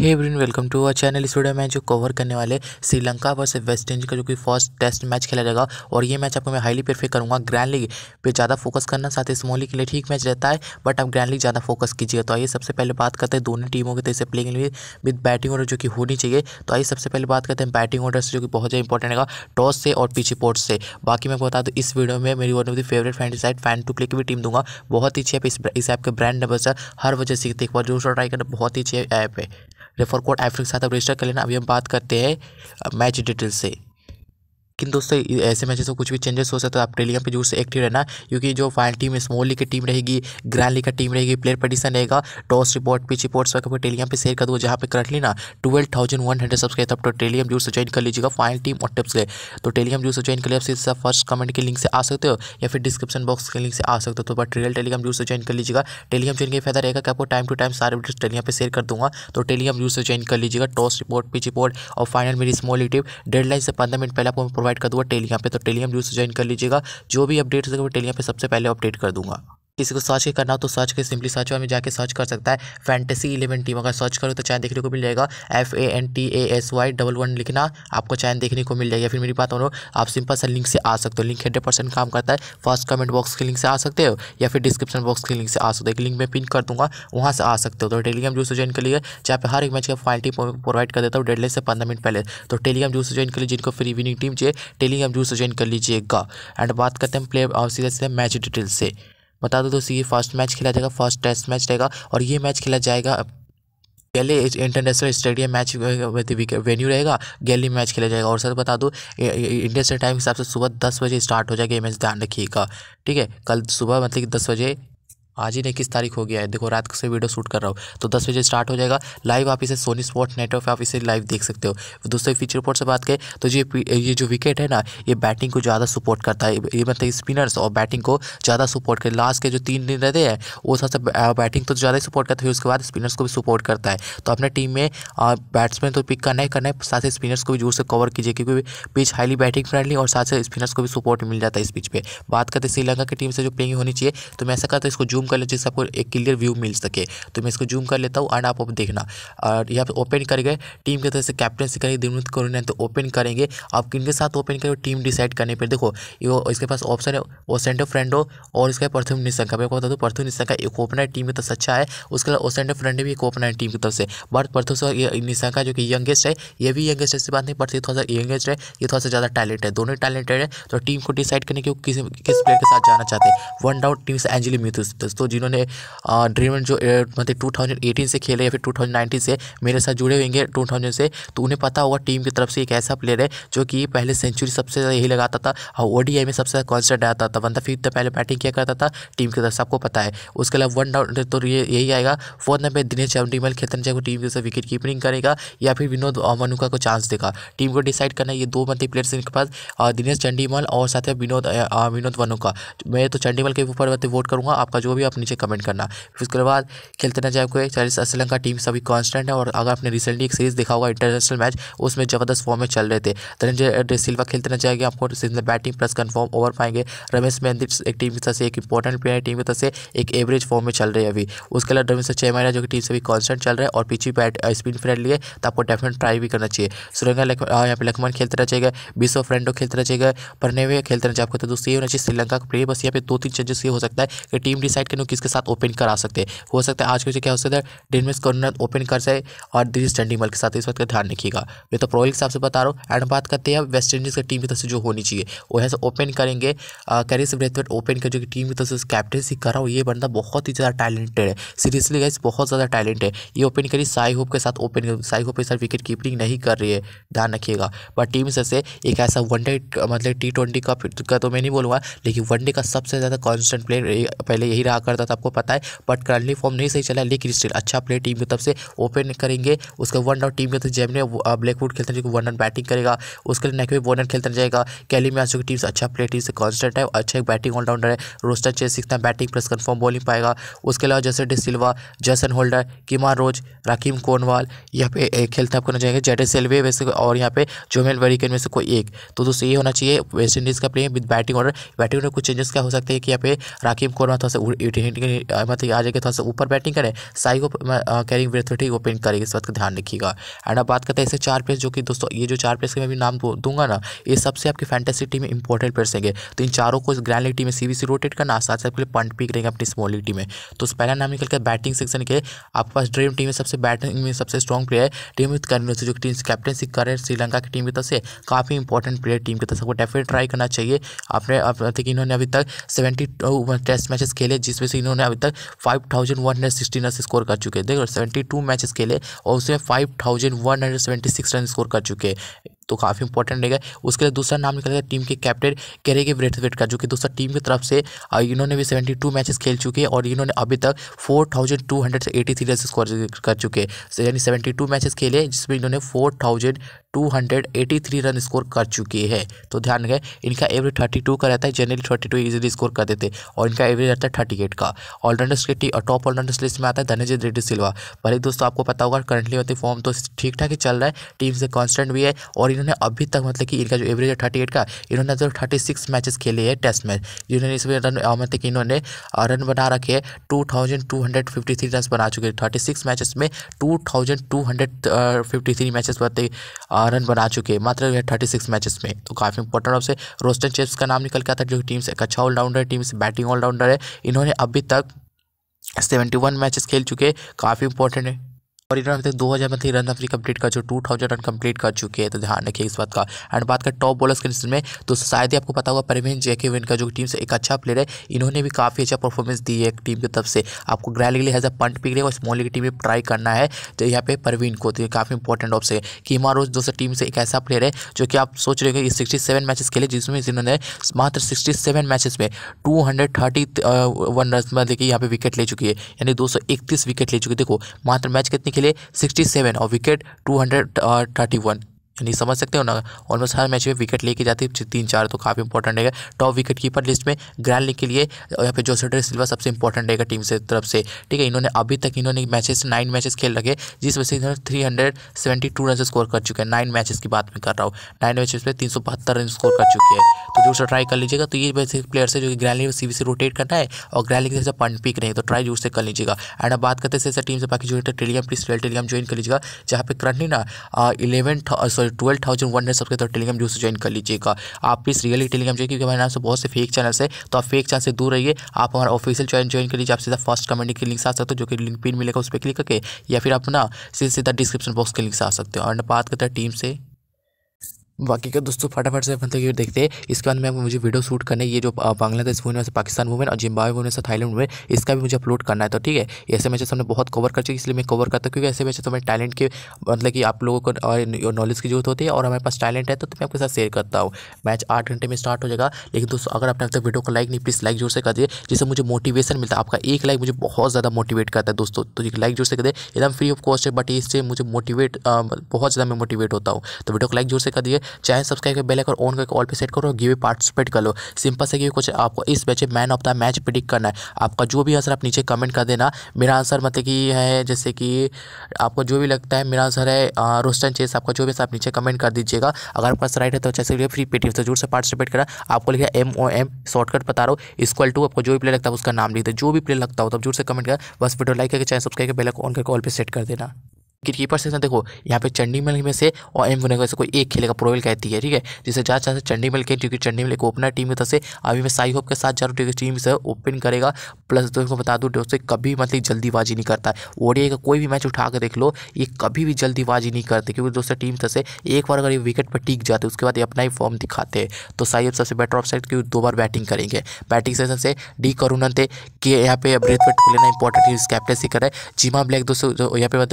हे ब्रिन welcome to our channel इस video में जो कवर करने वाले श्रीलंका वर्ष वेस्ट इंडीज का जो कि फर्स्ट टेस्ट मैच खेला जाएगा और ये मैच आपको मैं हाईली प्रेफर करूँगा ग्रैंड लीग पे ज़्यादा फोकस करना साथ ही स्मॉल लीग के लिए ठीक मैच रहता है बट आप ग्रैंड लीग ज़्यादा फोकस कीजिए तो आइए सबसे पहले बात करते हैं दोनों टीमों तो के तेज़ से प्लेइंग लिए विद बैटिंग ऑर्डर जो कि होनी चाहिए तो आइए सबसे पहले बात करते हैं बैटिंग ऑर्डर से जो कि बहुत ज़्यादा इंपॉर्टेंट है टॉस से और पीछे पोर्ट से बाकी मैं बता दूँ इस वीडियो में मेरी वन ऑफ द फेवरेट फैंटी साइड फैन टू प्ले की भी टीम दूंगा बहुत ही अच्छी ऐप इस ऐप के ब्रांड नंबर से हर वजह से देखो जो ट्राई करना बहुत ही अच्छी ऐप है रेफर कोड एफ के साथ रजिस्टर कर लेना अभी हम बात करते हैं मैच डिटेल से लेकिन दोस्तों ऐसे मैचेस में कुछ भी चेंजेस हो सकता है आप टेलीग्राम पे जरूर से एक्टिव रहना क्योंकि जो फाइनल टीम स्मॉल लीग की टीम रहेगी ग्रैंड लीग का टीम रहेगी प्लेयर पटिशन रहेगा टॉस रिपोर्ट पिच रिपोर्ट सब टेलीग्राम पे शेयर कर दो जहाँ पे करंटली ना twelve thousand one hundred subscribe आप तो टेलीग्राम जरूर से ज्वाइन कर लीजिएगा फाइनल टीम और टिप्स के तो टेलीग्राम जरूर से ज्वाइन कर लीजिए आप फर्स्ट कमेंट के लिंक से आ सकते हो या फिर डिस्क्रिप्शन बॉक्स के लिंक से आ सकते हो तो बट रियल टेलीग्राम जरूर से ज्वाइन कर लीजिएगा टेलीग्राम ज्वाइन का फायदा रहेगा कि आपको टाइम टू टाइम सारे वीडियो टेलीग्राम पर शेयर कर दूँगा तो टेलीग्राम जरूर से ज्वाइन कर लीजिएगा टॉस रिपोर्ट पिच रिपोर्ट और फाइनल मेरी स्मॉल लीग टीम डेडलाइन से पंद्रह मिनट पहले आपको प्रोवाइड कर दूंगा टेलीग्राम पे तो टेलीग्राम जरूर से ज्वाइन कर लीजिएगा जो भी अपडेट्स होगा वो टेलीग्राम पे सबसे पहले अपडेट कर दूंगा किसी को सर्च करना हो तो सर्च कर सिंपली सर्च में जाकर सर्च कर सकता है फैंटेसी इलेवन टीम अगर सर्च करो तो चैन देखने को मिल जाएगा F A N T A S Y double one लिखना आपको चैन देखने को मिल जाएगा फिर मेरी बात हो आप सिंपल सा लिंक से आ सकते हो लिंक हंड्रेड परसेंट काम करता है फर्स्ट कमेंट बॉक्स के लिंक से आ सकते हो या फिर डिस्क्रिप्शन बॉक्स के लिंक से आ सकते हो लिंक मैं पिन कर दूंगा वहाँ से आ सकते हो तो टेलीग्राम जूस ज्वाइन कर लिए जहाँ पर हर एक मैच का टीम प्रोवाइड कर देता हूँ डेडलाइन से पंद्रह मिनट पहले तो टेलीग्राम जूस ज्वाइन कर लीजिए जिनको फ्री विनिंग टीम चाहिए टेलीग्राम जूस ज्वाइन कर लीजिएगा एंड बात करते हैं प्ले और सीधे मैच डिटेल्स से बता दो दोस्तों ये फर्स्ट मैच खेला जाएगा फर्स्ट टेस्ट मैच रहेगा और ये मैच खेला जाएगा Galle international stadium match venue रहेगा गैली मैच खेला जाएगा और सर बता दो इंडिया से टाइम हिसाब से सुबह दस बजे स्टार्ट हो जाएगा ये मैच ध्यान रखिएगा ठीक है कल सुबह मतलब कि दस बजे आज ही नहीं किस तारीख हो गया है देखो रात से वीडियो शूट कर रहा हूँ तो दस बजे स्टार्ट हो जाएगा लाइव आप इसे सोनी स्पोर्ट्स नेटवर्क पे आप इसे लाइव देख सकते हो दूसरे फीचर रिपोर्ट से बात करें तो ये ये जो विकेट है ना ये बैटिंग को ज़्यादा सपोर्ट करता है ये मतलब स्पिनर्स और बैटिंग को ज़्यादा सपोर्ट करें लास्ट के जो तीन दिन रहते हैं वो सबसे बैटिंग तो ज़्यादा सपोर्ट करता है उसके बाद स्पिनर्स को भी सपोर्ट करता है तो अपने टीम में बैट्समैन तो पिक करना ही करना है साथ ही स्पिनर्स को भी जोर से कवर कीजिए क्योंकि पिच हाईली बैटिंग फ्रेंडली और साथ ही स्पिनर्स को भी सपोर्ट मिल जाता है इस पिच पर बात करते श्रीलंका की टीम से जो प्लेइंग होनी चाहिए तो मैं ऐसा करता इसको जूम जूम कर ले जिससे आपको एक क्लियर व्यू मिल सके तो मैं इसको जूम कर लेता हूँ एंड आप देखना और यहाँ पर ओपन कर गए टीम की तरह से कैप्टन से करेंगे दिनोद करोना तो ओपन करेंगे आप किन के साथ ओपन करें टीम डिसाइड करने पर देखो ये इसके पास ऑप्शन है वो ओसेंडो फ्रेंडो और इसका प्रथम निशंका मैं बता दूँ प्रथम निशंका एक ओपनर टीम की तरफ अच्छा है उसके अलावा ओसेंडो फ्रेंड भी एक ओपनर टीम की तरफ से बट प्रथम निशंका जो कि यंगेस्ट है ये भी यंगेस्ट ऐसी बात नहीं पड़ती थोड़ा सा यंगेस्ट है ये थोड़ा सा ज़्यादा टैलेंट है दोनों टैलेंटेड है तो टीम को डिसाइड करने के किस किस प्लेयर के साथ जाना चाहते हैं वन डाउट टीम से एंजली म्यूथ्यूस दोस्तों जिन्होंने ड्रीम जो मतलब टू थाउजेंड एटीन से खेले या फिर टू थाउजेंड से मेरे साथ जुड़े हुएंगे टू थाउजेंड से तो उन्हें पता होगा टीम की तरफ से एक ऐसा प्लेयर है जो कि पहले सेंचुरी सबसे ज़्यादा यही लगाता था और ओ में सबसे ज़्यादा कॉन्सर्ट आता था बंदा फिफ्थ तो पहले बैटिंग किया करता था टीम की तरफ से आपको पता है उसके अलावा वन डाउन तो ये यही आएगा फोर्थ नंबर दिनेश चवडीमल खेतन जय को टीम की तरफ विकेट कीपिंग करेगा या फिर विनोद मनुका को चांस देगा टीम को डिसाइड करना ये दो मंत्री मतलब प्लेयर्स इनके पास दिनेश चंडीमल और साथ ही विनोद विनोद वनुका मैं तो चंडीमल के ऊपर वोट मतलब करूंगा आपका जो भी आप नीचे कमेंट करना फिर उसके बाद खेलते ना चाहिए आपको चालीस श्रीलंका टीम सभी कॉन्स्टेंट है और अगर आपने रिसेंटली एक सीरीज देखा होगा इंटरनेशनल मैच उसमें जबरदस्त फॉर्म में चल रहे थे धनंजय सिल्वा खेलते ना चाहिए आपको बैटिंग प्लस कन्फर्म ओवर पाएंगे रमेश मेहंदी एक टीम की तरफ से एक इंपॉर्टेंट प्लेयर टीम की तरफ से एक एवरेज फॉर्म में चल रही है अभी उसके अलावा रमेश महीना जो कि टीम से भी कॉन्स्टेंट चल रहा है और पीछे बैट स्पिन फ्रेंडली है तो आपको डेफिनेट ट्राई भी करना चाहिए श्रीलंका यहाँ पे लखमन खेलते रहना चाहिए बीसो फ्रेंडो खेलते रहना चाहिए पढ़ने हुए खेलते रहना चाहिए आपको तो दोस्तों ये होना चाहिए श्रीलंका का प्लेयर बस यहाँ पे दो तीन चेंजेस ये हो सकता है कि टीम डिसाइड कैप्टन किसके साथ ओपन करा सकते हैं हो सकता है आज के क्या हो सकता है डेनमिस कॉर्नर ओपन कर सके और दिल्ली चंडीमल के साथ इस बात का ध्यान रखिएगा मैं तो प्रोल के हिसाब से बता रहा हूँ एंड बात करते हैं वेस्ट इंडीज़ की टीम की तरफ से जो होनी चाहिए वो ऐसे ओपन करेंगे कैरिस ब्रेथवेट ओपन कर जो कि टीम की तरफ से कैप्टनसी करा हो ये बंदा बहुत ही ज़्यादा टैलेंटेड है सीरियसली गाइस बहुत ज़्यादा टैलेंट है ये ओपन करी साई होप के साथ ओपन साई होप के साथ विकेट कीपिंग नहीं कर रही है ध्यान रखिएगा बट टीम से एक ऐसा वनडे मतलब टी ट्वेंटी का तो मैं नहीं बोलूँगा लेकिन वनडे का सबसे ज़्यादा कॉन्स्टेंट प्लेयर पहले यही रहा क्या करता था आपको पता है बट करंटली फॉर्म नहीं सही चला लेकिन स्टिल अच्छा प्ले टीम की तरफ से ओपन करेंगे उसके वन डाउन टीम की तरफ जेमने ब्लैकवुड खेलते हैं जो वन डाउन बैटिंग करेगा उसके लिए नेकवी वन रन खेलता जाएगा कैली में आज जो टीम अच्छा प्ले टीम से कॉन्स्टेंट है अच्छा एक बैटिंग ऑलराउंडर है रोस्टर चेस सिक्सना बैटिंग प्लस कन्फर्म बॉलिंग पाएगा उसके अलावा जैसे डी सिल्वा जैसन होल्डर किमा रोज राकीम कोनवाल यहाँ पे खेलते आपको ना जाएंगे जेडे सेल्वे वैसे और यहाँ पे जोमेल वेरिकन में से कोई एक तो दोस्तों ये होना चाहिए वेस्ट इंडीज़ का player with batting order batting order कुछ चेंजेस क्या हो सकते हैं कि यहाँ पे राकीम कोनवाल थोड़ा सा मतलब आज के थोड़ा सा ऊपर बैटिंग करें साई को कैरिंग ब्रेथवेटी ओपन करेगी इस बात का ध्यान रखिएगा एंड अब बात करते हैं ऐसे चार प्लेयर जो कि दोस्तों ये जो चार प्लेयर के मैं भी नाम दूंगा ना ये सबसे आपकी फैंटेसी टीम में इंपॉर्टेंट प्लेयर्स होंगे तो इन चारों को इस ग्रैंड लीग टीम में सी रोटेट करना साथ साथ लिए पंट पिक रहेंगे अपनी स्मॉल लीग टीम में तो पहला नाम निकल के बैटिंग सेक्शन के आपके पास ड्रीम टीम में सबसे बैटिंग में सबसे स्ट्रॉन्ग प्लेयर टीम विथ कर्मियों जो टीम कैप्टनशिप कर रहे हैं श्रीलंका की टीम की तरफ से काफ़ी इंपॉर्टेंट प्लेयर टीम की तरफ से वो डेफिनेट ट्राई करना चाहिए आपने इन्होंने अभी तक सेवेंटी टेस्ट मैचेस खेले जिस जिसमें से इन्होंने अभी तक five thousand one hundred sixty run score कर चुके हैं देखो सेवेंटी टू मैचेस खेले और उसमें five thousand one hundred seventy six run score कर चुके हैं तो काफ़ी इंपॉर्टेंट रहेगा उसके लिए दूसरा नाम निकलेगा टीम के कैप्टन केरेगे ब्रेथवेट का जो कि दूसरा टीम की तरफ से इन्होंने भी सेवेंटी टू मैचेस खेल चुके हैं और इन्होंने अभी तक फोर थाउजेंड टू हंड्रेड से एटी थ्री रन स्कोर कर चुके हैं यानी सेवेंटी टू मैचेस खेले जिसमें इन्होंने four thousand two hundred eighty three run score कर चुके हैं तो ध्यान रखें इनका एवरेज थर्टी टू का रहता है generally thirty two easily score कर देते और इनका एवरेज रहता है थर्टी एट का ऑलराउंडर्स के टी टॉप ऑलराउंडर्स लिस्ट में आता है धनंजय रेड्डी सिल्वा भले दोस्तों आपको पता होगा करंटली होती फॉर्म तो ठीक ठाक ही चल रहा है टीम से कॉन्स्टेंट भी है और इन्होंने अभी तक मतलब कि इनका जो एवरेज है थर्टी एट का इन्होंने जो थर्टी सिक्स मैचेस खेले हैं टेस्ट मैच जिन्होंने इसमें रन मतलब कि इन्होंने रन बना रखे हैं two thousand two hundred fifty three run बना चुके हैं थर्टी सिक्स मैचेस में two thousand two hundred fifty three matches बताते रन बना चुके हैं मात्र थर्टी सिक्स मैचेस में तो काफ़ी इंपॉर्टेंट से रोस्टन चेप्स का नाम निकल के आता जो टीम से एक अच्छा ऑलराउंडर टीम से बैटिंग ऑलराउंडर है इन्होंने अभी तक सेवेंटी वन मैचेस खेल चुके काफ़ी इंपॉर्टेंट है और इन्होंने अभी तक दो हज़ार मतलब रन अपनी कंप्लीट कर चुके टू थाउजेंड रन कंप्लीट कर चुके हैं तो ध्यान रखिए इस बात का एंड बात कर टॉप बॉलर्स के लिस्ट में तो शायद ही आपको पता होगा परवीन जेके विन का जो टीम से एक अच्छा प्लेयर है इन्होंने भी काफ़ी अच्छा परफॉर्मेंस दी है टीम की तरफ से आपको grand league as a punt pick और स्मॉल लीग टीम में ट्राई करना है तो यहाँ पे परवीन को तो काफ़ी इंपॉर्टेंट ऑप्शन है कि हमारो दोस्तों टीम से एक ऐसा प्लेयर है जो कि आप सोच रहे हो कि सिक्सटी सेवन मैचेस खेले जिसमें इन्होंने मात्र सिक्सटी सेवन मैचेस में two hundred thirty one run में देखिए यहाँ पे विकेट ले चुकी है यानी दो सौ इकतीस विकेट ले चुकी है देखो मात्र मैच कितनी खेले 67 और विकेट 231 यानी समझ सकते हो ना ऑलमोस्ट हर मैच में विकेट लेके जाते तीन चार तो, तो काफ़ी इंपॉर्टेंट रहेगा टॉप विकेट कीपर लिस्ट में ग्रैंड लीग के लिए यहाँ पे जोसेडर सिल्वा सबसे इंपॉर्टेंट रहेगा टीम से तरफ से ठीक है इन्होंने अभी तक इन्होंने मैचेस नाइन मैचेस खेल रखे जिस वजह से इन्होंने three hundred seventy two run score कर चुके हैं नाइन मैचेस की बात मैं कर रहा हूँ नाइन मैचेस में तीन सौ बहत्तर रन स्कोर कर चुके हैं तो जोर से ट्राई कर लीजिएगा तो ये वैसे प्लेयर है जो कि ग्रैंड लीग सी से रोटेट करना है और ग्रैंड लीग से पॉइंट पिक नहीं तो ट्राई जोर से कर लीजिएगा एंड अब बात करते हैं टीम से बाकी जो है टेलीग्राम प्लीज टेलीग्राम ज्वाइन कर लीजिएगा जहाँ पे करंटली ना eleven sorry twelve thousand one hundred subscriber Telegram जो से ज्वाइन कर लीजिएगा आप प्लीज़ रियली टेलीग्राम चाहिए क्योंकि हमारे यहाँ से बहुत से फेक चैनल है तो आप फेक चैनल से दूर रहिए आप हमारा ऑफिशियल चैनल ज्वाइन कर लीजिए आप सीधा फर्स्ट कमेंट के लिंक से आ सकते हो जो कि लिंक पिन मिलेगा उस पर क्लिक करके या फिर अपना सीधा सीधा डिस्क्रिप्शन बॉक्स के लिंक से आ सकते हो और बात करते हैं टीम से बाकी का दोस्तों फटाफट से मतलब तो हुए देखते हैं इसके बाद में मुझे वीडियो शूट करने ये जो बांग्लादेश वुमेन पाकिस्तान वूमन और जिम्बावे वुमेन से थाईलैंड वुमेन इसका भी मुझे अपलोड करना है तो ठीक है ऐसे मैचेस हमने बहुत कवर कर चुके इसलिए मैं कवर करता हूँ क्योंकि ऐसे मैचेस हमें टैलेंट के मतलब कि आप लोगों को और नॉलेज की जरूरत होती है और हमारे पास टैलेंट है तो मैं आपके साथ शेयर करता हूँ मैच आठ घंटे में स्टार्ट हो जाएगा लेकिन दोस्तों अगर आपने अब तक वीडियो को लाइक नहीं प्लीज़ लाइक जोर से कर दिए जिससे मुझे मोटिवेशन मिलता है आपका एक लाइक मुझे बहुत ज़्यादा मोटिवेट करता है दोस्तों तो लाइक जोर से कर दे एकदम फ्री ऑफ कॉस्ट है बट इससे मुझे मोटिवेट बहुत ज़्यादा मैं मोटिवेट होता हूँ तो वीडियो को लाइक जोर से कर दिए चैनल सब्सक्राइब कर बेल आइकन ऑन करके ऑल पे सेट करो गिवे पार्टिसिपेट कर लो सिंपल से गिवे कुछ आपको इस मैच में man of the match predict करना है आपका जो भी आंसर आप नीचे कमेंट कर देना मेरा आंसर मतलब कि है जैसे कि आपको जो भी लगता है मेरा आंसर है रोस्टन चेस आपका जो भी आप नीचे कमेंट कर दीजिएगा अगर आपका राइट है तो से फ्री पेटीएम से जरूर से पार्टिसिपेट करा आपको लिखा एम ओ एम शॉर्टकट बता रो हूँ इक्वल टू आपको जो भी प्ले लगता है उसका नाम लिख दे जो भी प्ले लगता हो तो जोर से कमेंट कर बस वीडियो लाइक करके चैनल सब्सक्राइब कर बेल आइकन ऑन करके ऑल पे सेट कर देना क्रिकेपर सेक्शन देखो यहाँ पे चंडीमल में से और एम वनेगा से कोई एक खेलेगा प्रोवेल कहती है ठीक है जिससे ज़्यादा चांस चंडीमल के क्योंकि चंडी चंडीमल एक ओपनर टीम की तरफ से अभी मैं साई होप के साथ चारों टीम टीम से ओपन करेगा प्लस दोस्तों बता दूँ दोस्तों कभी मतलब जल्दीबाजी नहीं करता ओडीआई का कोई भी मैच उठा कर देख लो ये कभी भी जल्दीबाजी नहीं करते क्योंकि दोस्तों टीम तरफ से एक बार अगर ये विकेट पर टीक जाते उसके बाद ये अपना ही फॉर्म दिखाते हैं तो साई होप सबसे बेटर ऑप्शन क्योंकि दो बार बैटिंग करेंगे बैटिंग सेशन से डी करुणन थे कि यहाँ पे ब्रेथ पर लेना इंपॉर्टेंट कैप्टनसी करें जिमा ब्लैक दोस्तों यहाँ पे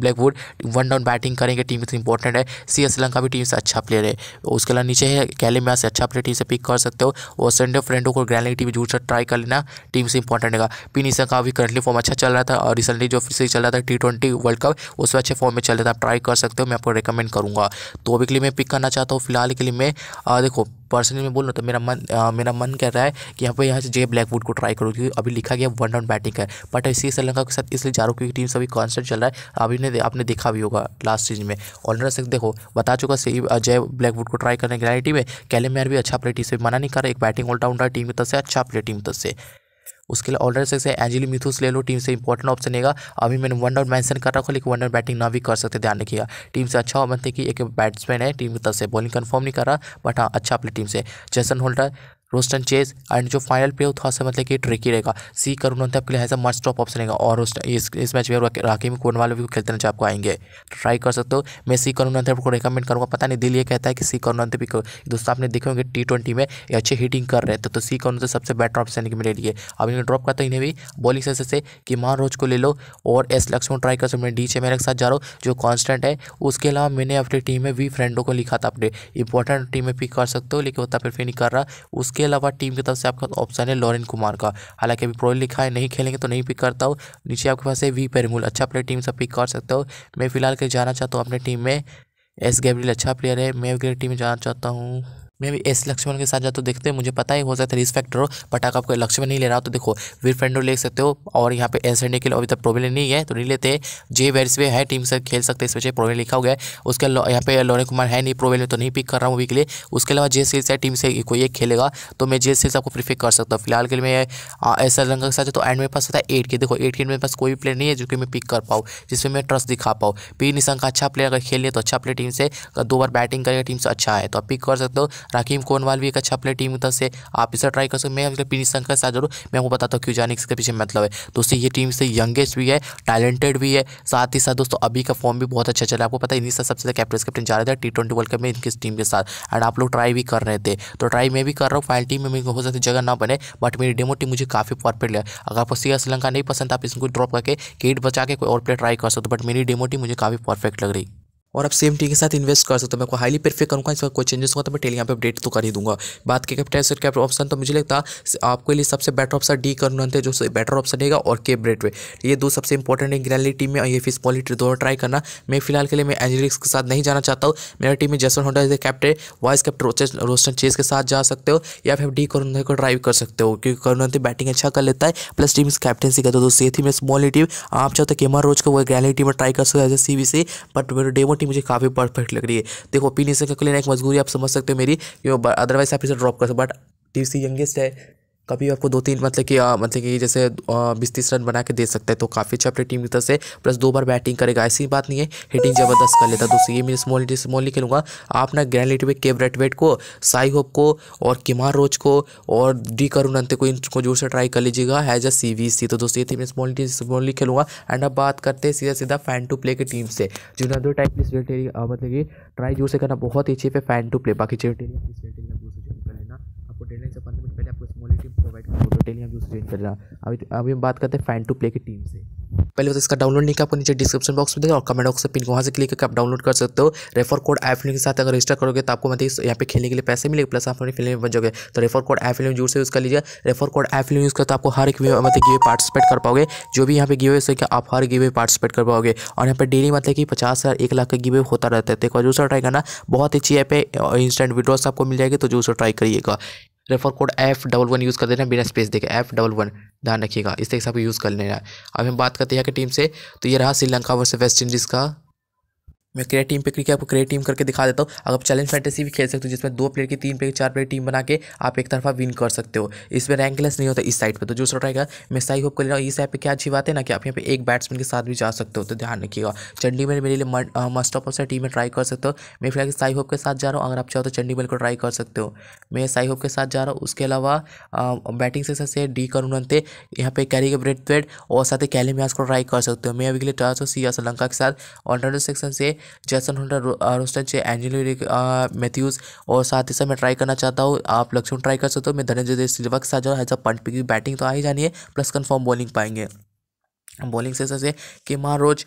ब्लैकवुड वन डाउन बैटिंग करेंगे टीम इतनी इंपॉर्टेंट है सी एस श्रीलंका भी टीम से अच्छा प्लेयर है उसके अलावा नीचे है कैली मैच से अच्छा प्लेयर टीम से पिक कर सकते हो और संडे फ्रेंडो को ग्रैंड टीम जरूर से ट्राई कर लेना टीम से इंपॉर्टेंट रहेगा पी निशा का भी करंटली फॉर्म अच्छा चल रहा था और रिसेंटली जो फिर से चल रहा था टी ट्वेंटी वर्ल्ड कप उसमें अच्छे फॉर्म में चल रहा था आप ट्राई कर सकते हो मैं आपको रिकमेंड करूँगा तो अभी के लिए मैं पिक करना चाहता हूँ फिलहाल के लिए मैं देखो पर्सनली मैं रहा तो मेरा मन आ, मेरा मन कर रहा है कि यहाँ पर यहाँ से जे ब्लैकवुड को ट्राई करूँ क्योंकि अभी लिखा गया वन डाउन बैटिंग है बट इसी श्रीलंका के साथ इसलिए जा रहा हूँ क्योंकि टीम सभी कॉन्सर्ट चल रहा है अभी ने आपने देखा भी होगा लास्ट सीरीज में ऑलराउंडर से देखो बता चुका सही जय ब्लैकवुड को ट्राई करने की टीम है कैले भी अच्छा प्ले टीम से मना नहीं कर रहा एक बैटिंग ऑलराउंडर टीम की तरफ से अच्छा प्ले टीम तरफ से उसके लिए ऑलराउंड हैं एंजिली मिथुस ले लो टीम से इंपॉर्टेंट ऑप्शन रहेगा अभी मैंने वन आउट मैंशन कर रखा लेकिन वन आउट बैटिंग ना भी कर सकते ध्यान रखिएगा टीम से अच्छा मतलब कि एक बैट्समैन है टीम की तरफ से बॉलिंग कन्फर्म नहीं कर रहा बट हाँ अच्छा अपनी टीम से Jason Holder Roston Chase and जो फाइनल प्ले थोड़ा सा मतलब कि ट्रिकी रहेगा सी करुण आपके लिए एज मस्ट टॉप ऑप्शन रहेगा और इस इस मैच में राकिम वाले भी खेलते नजर आपको आएंगे ट्राई कर सकते हो मैं सी करुण आपको रिकमेंड करूँगा पता नहीं दिल ये कहता है कि सी करुण भी दोस्तों आपने देखे होंगे टी ट्वेंटी में अच्छे हिटिंग कर रहे थे तो सी करुण सबसे बेटर ऑप्शन है मेरे लिए अब इन्हें ड्रॉप करता इन्हें भी बॉलिंग से से कि मां रोज को ले लो और एस लक्ष्मण ट्राई कर सकते मैं डी चे मेरे साथ जा रहा हूँ जो कॉन्स्टेंट है उसके अलावा मैंने अपनी टीम में वी फ्रेंडों को लिखा था अपने इंपॉर्टेंट टीम में पिक कर सकते हो लेकिन फिर फिर नहीं कर रहा उसके इसके अलावा टीम की तरफ से आपके पास ऑप्शन है लॉरेन कुमार का हालांकि अभी प्रोल लिखा है नहीं खेलेंगे तो नहीं पिक करता हूँ नीचे आपके पास है वी पेरमूल अच्छा प्लेयर टीम से पिक कर सकता हूँ मैं फिलहाल कहीं जाना चाहता हूँ अपने टीम में एस गैब्रिल अच्छा प्लेयर है मैं टीम में जाना चाहता हूँ मे भी एस लक्ष्मण के साथ जाते तो देखते हैं मुझे पता ही हो सकता है रिस्क फैक्टर हो पटाखा आपको लक्ष्मण नहीं ले रहा तो देखो वीर फ्रेंडो ले सकते हो और यहाँ पे एस एंड के लिए अभी तक प्रॉब्लम नहीं है तो नहीं लेते जे वेरिस वे है टीम से खेल सकते इस वजह प्रॉब्लम लिखा हुआ है उसके यहाँ पे लोने कुमार है नहीं प्रॉब्लम तो नहीं पिक कर रहा हूँ अभी के लिए उसके अलावा जे सी है टीम से कोई एक खेलेगा तो मैं जे सी आपको प्रिफिक कर सकता हूँ फिलहाल के लिए मैं एस रंग के साथ तो एंड मेरे पास होता है एट के देखो एट के मेरे पास कोई भी प्लेयर नहीं है जो कि मैं पिक कर पाऊँ जिसमें मैं ट्रस्ट दिखा पाऊँ पी निशंक अच्छा प्लेयर अगर खेल लिया तो अच्छा प्लेयर टीम से दो बार बैटिंग करेगा टीम से अच्छा है तो आप पिक कर सकते हो राकीम कोनवाल भी एक अच्छा प्लेयर टीम की तरफ से आप इसे ट्राई कर सकते मैं पीनी शंकर साथ जरूर मैं आपको बताता हूँ क्यों जाने इसके पीछे मतलब है दोस्तों ये टीम से यंगेस्ट भी है टैलेंटेड भी है साथ ही साथ दोस्तों अभी का फॉर्म भी बहुत अच्छा चला आपको पता है इन्हीं सबसे ज़्यादा कैप्टन कैप्टन जा रहे थे टी ट्वेंटी वर्ल्ड कप में इनकी टीम के साथ एंड आप लोग ट्राई भी कर रहे थे तो ट्राई मैं भी कर रहा हूँ फाइनल टीम में हो सकती जगह ना बने बट मेरी डेमो टीम मुझे काफ़ी परफेक्ट लगा अगर आपको सीआर श्रीलंका नहीं पसंद आप इसको ड्रॉप करके किट बचा के कोई और प्लेयर ट्राई कर सकते हो बट मेरी डेमो टीम मुझे काफ़ी परफेक्ट लग रही और आप सेम टी के साथ इन्वेस्ट कर सकते हो मैं आपको हाईली प्रेफर करूँगा इसका कोई चेंजेस होगा तो मैं टेली यहाँ पे अपडेट तो कर ही दूंगा बात की सर कैप ऑप्शन तो मुझे लगता है आपके लिए सबसे बेटर ऑप्शन डी करना है जो बेटर ऑप्शन रहेगा और के वे तो ये दो सबसे इंपॉर्टेंट है ग्रैली टीम में और ये फिस पॉलिटी दोनों ट्राई करना मैं फिलहाल के लिए मैं एंजलिक्स के साथ नहीं जाना चाहता हूँ मेरा टीम में जैसन होंडा captain vice captain Roston Chase के साथ जा सकते हो या फिर डी करुणा को ड्राइव कर सकते हो क्योंकि करुणा बैटिंग अच्छा कर लेता है प्लस टीम कैप्टनसी करते हो दोस्तों ये थी मैं स्मॉल टीम आप चाहते केमर रोज को वो ग्रैली टीम में ट्राई कर सकते हो as a C but demo quality मुझे काफ़ी परफेक्ट लग रही है देखो पी का एक मजबूरी आप समझ सकते हो मेरी अदरवाइज आप इसे ड्रॉप कर सकते बट टी सी यंगेस्ट है कभी आपको दो तीन मतलब कि मतलब कि जैसे बीस तीस रन बना के दे सकते हैं तो काफ़ी अच्छा अपनी टीम की तरफ से प्लस दो बार बैटिंग करेगा ऐसी बात नहीं है हिटिंग जबरदस्त कर लेता दोस्तों ये मैं स्मॉल स्मॉल नहीं खेलूँगा आप ना ग्रैंड लिटवे में केव रेटवेट को साई होप को और किमार रोज को और डी अंत को इनको जोर से ट्राई कर लीजिएगा हैज़ अ सी वी सी तो दोस्तों ये थी मैं स्मॉल स्मॉल लीग खेलूँगा एंड अब बात करते हैं सीधा सीधा फैन टू प्ले की टीम से जिन्होंने टाइप की मतलब कि ट्राई जोर से करना बहुत ही अच्छी पे फैन टू प्ले बाकी चेटेरिया के हम यूज़ चेंज रहा अभी तो- अभी हम बात करते हैं फैन टू प्ले की टीम से पहले तो इसका डाउनलोड लिंक आपको नीचे डिस्क्रिप्शन बॉक्स में देगा और कमेंट बॉक्स से पिन वहाँ से क्लिक करके आप डाउनलोड कर सकते हो रेफर कोड ऐप के साथ अगर रजिस्टर करोगे तो आपको मतलब यहाँ पे खेलने के लिए पैसे मिले प्लस आप अपनी फिल्म में बचोगे तो रेफर कोड एफ फिल्म जरूर से यूज़ कर लीजिए refer code F film use करते तो आपको हर एक मतलब गिवे पार्टिसिपेट कर पाओगे जो भी यहाँ पे गिवे से आप हर गिवे पार्टिसिपेट कर पाओगे और यहाँ पर डेली मतलब कि पचास हज़ार एक लाख का गिवे होता रहता है तो एक बार जरूर ट्राई करना बहुत अच्छी ऐप है इंस्टेंट वीडियोस आपको मिल जाएगी तो जरूर ट्राई करिएगा refer code F double one use कर देना बिना स्पेस देखे एफ डबल वन ध्यान रखिएगा इस तरीके से आप यूज़ कर लेना है अब हम बात करते हैं यहाँ की टीम से तो ये रहा श्रीलंका वर्ष वेस्ट इंडीज़ का मैं क्रिएट टीम पे क्लिक किया आपको क्रिएट टीम करके दिखा देता हूँ अगर आप चैलेंज फैंटेसी भी खेल सकते हो जिसमें दो प्लेयर की तीन प्लेयर चार प्लेयर टीम बना के आप एक तरफा विन कर सकते हो इसमें रैंक लेस नहीं होता इस साइड पे तो दूसरा रहेगा मैं सही होप कर ले रहा हूँ इस साइड पे क्या अच्छी बात है ना कि आप यहाँ पे एक बैट्समैन के साथ भी जा सकते हो तो ध्यान रखिएगा चंडीगढ़ मेरे लिए मस्ट ऑफ ऑफ टीम में ट्राई कर सकते हो मैं फिलहाल साई होप के साथ जा रहा हूँ अगर आप चाहो तो चंडीगढ़ को ट्राई कर सकते हो मैं साई होप के साथ जा रहा हूँ उसके अलावा बैटिंग से सबसे डी करुणते यहाँ पे कैरी के ब्रेड और साथ ही कैली म्यास को ट्राई कर सकते हो मैं अभी के लिए टॉस और श्रीलंका के साथ ऑलराउंडर सेक्शन से Jason Holder Roston Chase Angelo Mathews और साथ ही साथ मैं ट्राई करना चाहता हूँ आप लक्ष्मण ट्राई कर सकते हो मैं धनंजय सिल्वा के साथ जाऊँ है as a punch pick batting तो आ ही जानी है प्लस कन्फर्म बॉलिंग पाएंगे बॉलिंग से सबसे किमा रोज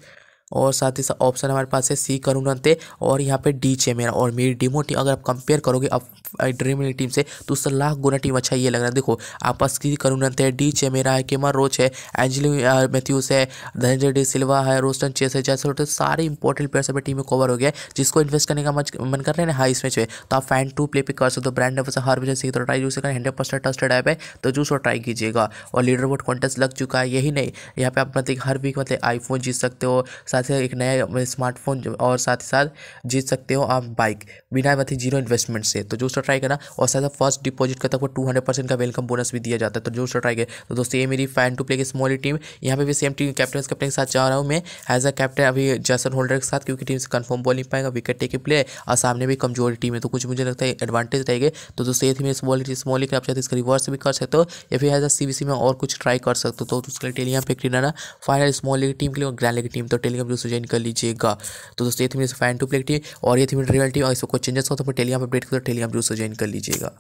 और साथ ही साथ ऑप्शन हमारे पास है सी करुणते और यहाँ पे डी चेमेरा और मेरी डीमो टीम अगर आप कंपेयर करोगे अब ड्रीम इलेवन टीम से तो उससे लाख गुना टीम अच्छा ये लग रहा है देखो आप पास सी करुणते है डी चेमेरा है केमर रोच है एंजली मैथ्यूस है धनंजय डी सिल्वा है रोस्टन चेस है जैसे होते सारे इंपॉर्टेंट प्लेयर्स अपनी टीम में कवर हो गया जिसको इन्वेस्ट करने का मन कर रहे हैं हाई इस में तो आप फैन टू प्ले पिक कर सकते हो ब्रांड नंबर से हर वजह से ट्राई जूस करें हंड्रेड परसेंट ट्रस्टेड ऐप है तो जूस और ट्राई कीजिएगा और लीडर बोर्ड कॉन्टेस्ट लग चुका है यही नहीं यहाँ पे आप मतलब हर वीक मतलब आईफोन जीत सकते हो साथ ही एक नया स्मार्टफोन और साथ ही साथ जीत सकते हो आप बाइक बिना मतलब जीरो इन्वेस्टमेंट से तो जो उसका ट्राई करना और साथ ही फर्स्ट डिपॉजिट का तक टू हंड्रेड परसेंट का वेलकम बोनस भी दिया जाता है तो उसका ट्राई करें तो दोस्तों ये मेरी फैन टू प्ले की स्मॉली टीम यहाँ पे भी सेम टीम कैप्टन कैप्टन के साथ चाह रहा हूँ मैं एज अ कैप्टन अभी जैसन होल्डर के साथ क्योंकि टीम से कन्फर्म बोल नहीं पाएगा विकेट टेके प्ले और सामने भी कमजोरी टीम है तो कुछ मुझे लगता है एडवांटेज रहेगा तो दोस्तों ये थी मेरी स्मॉल स्मॉली के आप चाहते तो इसका रिवर्स भी कर सकते हो या फिर एज अ सी में और कुछ ट्राई कर सकते हो तो उसके लिए टेलीग्राम पे क्रीडाना फाइनल स्मॉल लीग टीम के लिए और ग्रैंड लीग टीम तो टेली कंप्यूटर से ज्वाइन कर लीजिएगा तो दोस्तों ये थी मेरे फैन टू प्लेट प्लेक्टी और ये थी मेरी रियल टीम और इसको कुछ चेंजेस हो तो टेलीग्राम अपडेट करो टेलीग्राम जरूर से ज्वाइन कर लीजिएगा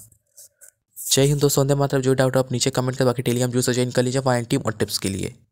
जय हिंद दोस्तों मतलब जो डाउट आप नीचे कमेंट कर बाकी टेलीग्राम जरूर से ज्वाइन कर लीजिए फाइन टीम और टिप्स के लिए